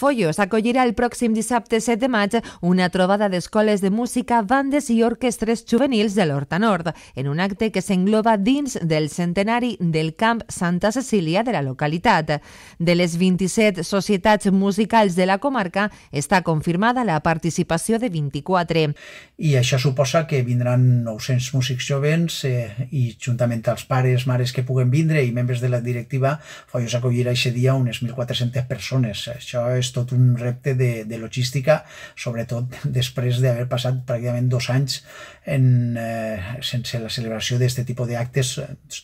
Follos acollirà el pròxim dissabte 7 de maig una trobada d'escoles de música, bandes i orquestres juvenils de l'Horta Nord, en un acte que s'engloba dins del centenari del Camp Santa Cecília de la localitat. De les 27 societats musicals de la comarca està confirmada la participació de 24. I això suposa que vindran 900 músics jovens eh, i juntament als pares, mares que puguen vindre i membres de la directiva, Follos acollirà aquest dia unes 1.400 persones. Això és tot un repte de, de logística, sobretot després d'haver passat pràcticament dos anys en, eh, sense la celebració d'aquest tipus d'actes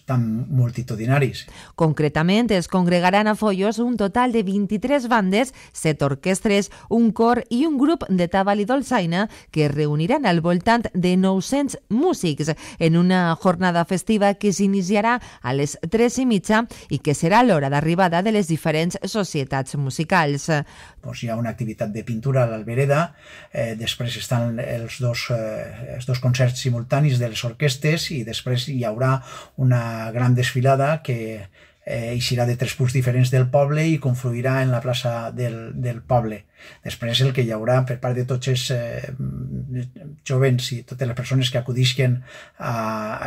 tan multitudinaris. Concretament, es congregaran a Follos un total de 23 bandes, set orquestres, un cor i un grup de tabal i dolçaina que es reuniran al voltant de 900 músics en una jornada festiva que s'iniciarà a les 3 i mitja i que serà l'hora d'arribada de les diferents societats musicals. Doncs hi ha una activitat de pintura a l'Albereda, eh, després estan els dos, eh, els dos concerts simultanis de les orquestes i després hi haurà una gran desfilada que eh, eixirà de tres punts diferents del poble i confluirà en la plaça del, del poble. Després el que hi haurà per part de tots els eh, jovens i totes les persones que acudisquen a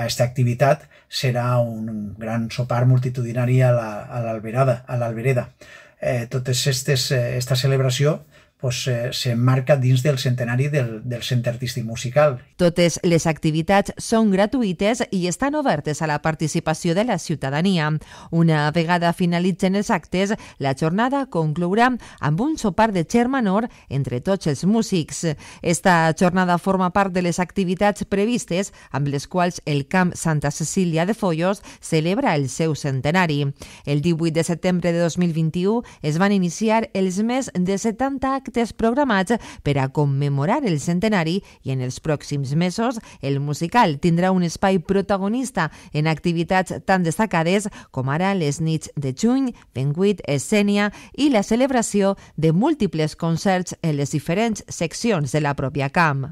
aquesta activitat serà un gran sopar multitudinari a l'Albereda. La, a eh, totes aquestes, eh, esta celebració doncs, s'emmarca dins del centenari del, del Centre Artístic Musical. Totes les activitats són gratuïtes i estan obertes a la participació de la ciutadania. Una vegada finalitzen els actes, la jornada conclourà amb un sopar de menor entre tots els músics. Esta jornada forma part de les activitats previstes amb les quals el Camp Santa Cecília de Follos celebra el seu centenari. El 18 de setembre de 2021 es van iniciar els més de 70 actes actes programats per a commemorar el centenari i en els pròxims mesos el musical tindrà un espai protagonista en activitats tan destacades com ara les nits de juny, 28, Escènia i la celebració de múltiples concerts en les diferents seccions de la pròpia camp.